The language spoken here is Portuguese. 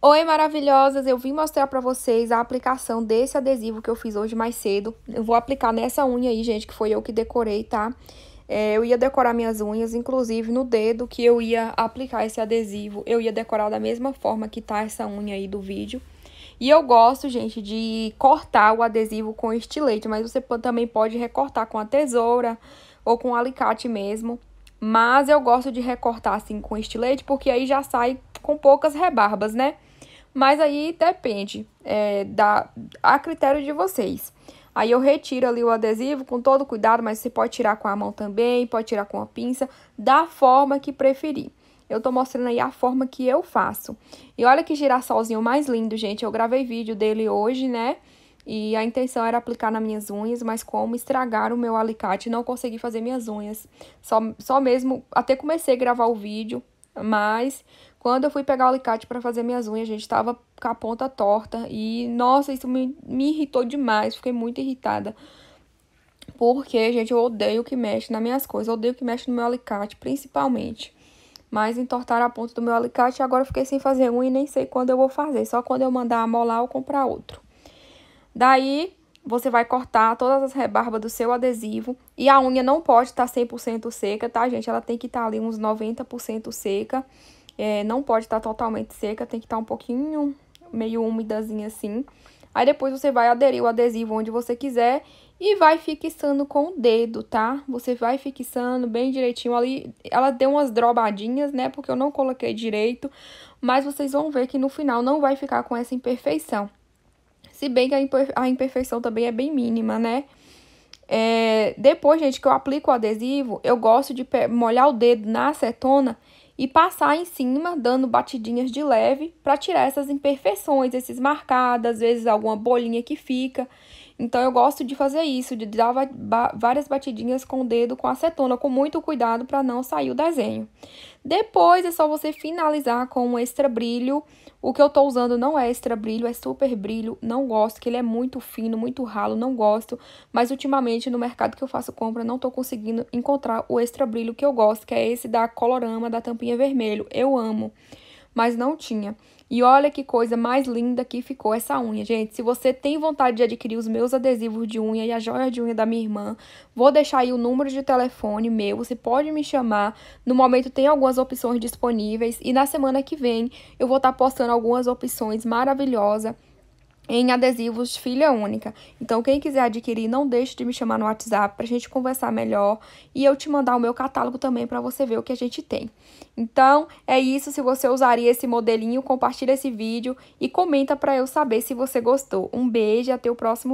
Oi, maravilhosas! Eu vim mostrar para vocês a aplicação desse adesivo que eu fiz hoje mais cedo. Eu vou aplicar nessa unha aí, gente, que foi eu que decorei, tá? É, eu ia decorar minhas unhas, inclusive no dedo que eu ia aplicar esse adesivo, eu ia decorar da mesma forma que tá essa unha aí do vídeo. E eu gosto, gente, de cortar o adesivo com estilete, mas você também pode recortar com a tesoura ou com o alicate mesmo. Mas eu gosto de recortar assim com estilete, porque aí já sai com poucas rebarbas, né? Mas aí depende, é, da, a critério de vocês. Aí eu retiro ali o adesivo com todo cuidado, mas você pode tirar com a mão também, pode tirar com a pinça, da forma que preferir. Eu tô mostrando aí a forma que eu faço. E olha que girassolzinho mais lindo, gente. Eu gravei vídeo dele hoje, né? E a intenção era aplicar nas minhas unhas, mas como estragar o meu alicate, não consegui fazer minhas unhas. Só, só mesmo, até comecei a gravar o vídeo, mas quando eu fui pegar o alicate para fazer minhas unhas, a gente estava com a ponta torta e nossa, isso me, me irritou demais, fiquei muito irritada. Porque, gente, eu odeio que mexe nas minhas coisas, eu odeio que mexe no meu alicate, principalmente. Mas entortaram a ponta do meu alicate e agora eu fiquei sem fazer um e nem sei quando eu vou fazer. Só quando eu mandar amolar ou comprar outro. Daí, você vai cortar todas as rebarbas do seu adesivo. E a unha não pode estar tá 100% seca, tá, gente? Ela tem que estar tá ali uns 90% seca. É, não pode estar tá totalmente seca, tem que estar tá um pouquinho meio úmidazinha assim. Aí depois você vai aderir o adesivo onde você quiser e vai fixando com o dedo, tá? Você vai fixando bem direitinho ali. Ela deu umas drobadinhas, né? Porque eu não coloquei direito. Mas vocês vão ver que no final não vai ficar com essa imperfeição. Se bem que a imperfeição também é bem mínima, né? É, depois, gente, que eu aplico o adesivo, eu gosto de molhar o dedo na acetona e passar em cima, dando batidinhas de leve, para tirar essas imperfeições, esses marcados, às vezes alguma bolinha que fica. Então eu gosto de fazer isso, de dar ba várias batidinhas com o dedo com acetona, com muito cuidado para não sair o desenho. Depois é só você finalizar com um extra brilho. O que eu tô usando não é extra brilho, é super brilho. Não gosto, que ele é muito fino, muito ralo, não gosto. Mas ultimamente no mercado que eu faço compra, não tô conseguindo encontrar o extra brilho que eu gosto, que é esse da Colorama, da tampinha vermelho. Eu amo mas não tinha. E olha que coisa mais linda que ficou essa unha, gente. Se você tem vontade de adquirir os meus adesivos de unha e a joia de unha da minha irmã, vou deixar aí o número de telefone meu, você pode me chamar. No momento tem algumas opções disponíveis e na semana que vem eu vou estar tá postando algumas opções maravilhosas em adesivos filha única. Então, quem quiser adquirir, não deixe de me chamar no WhatsApp para a gente conversar melhor e eu te mandar o meu catálogo também para você ver o que a gente tem. Então, é isso. Se você usaria esse modelinho, compartilha esse vídeo e comenta para eu saber se você gostou. Um beijo e até o próximo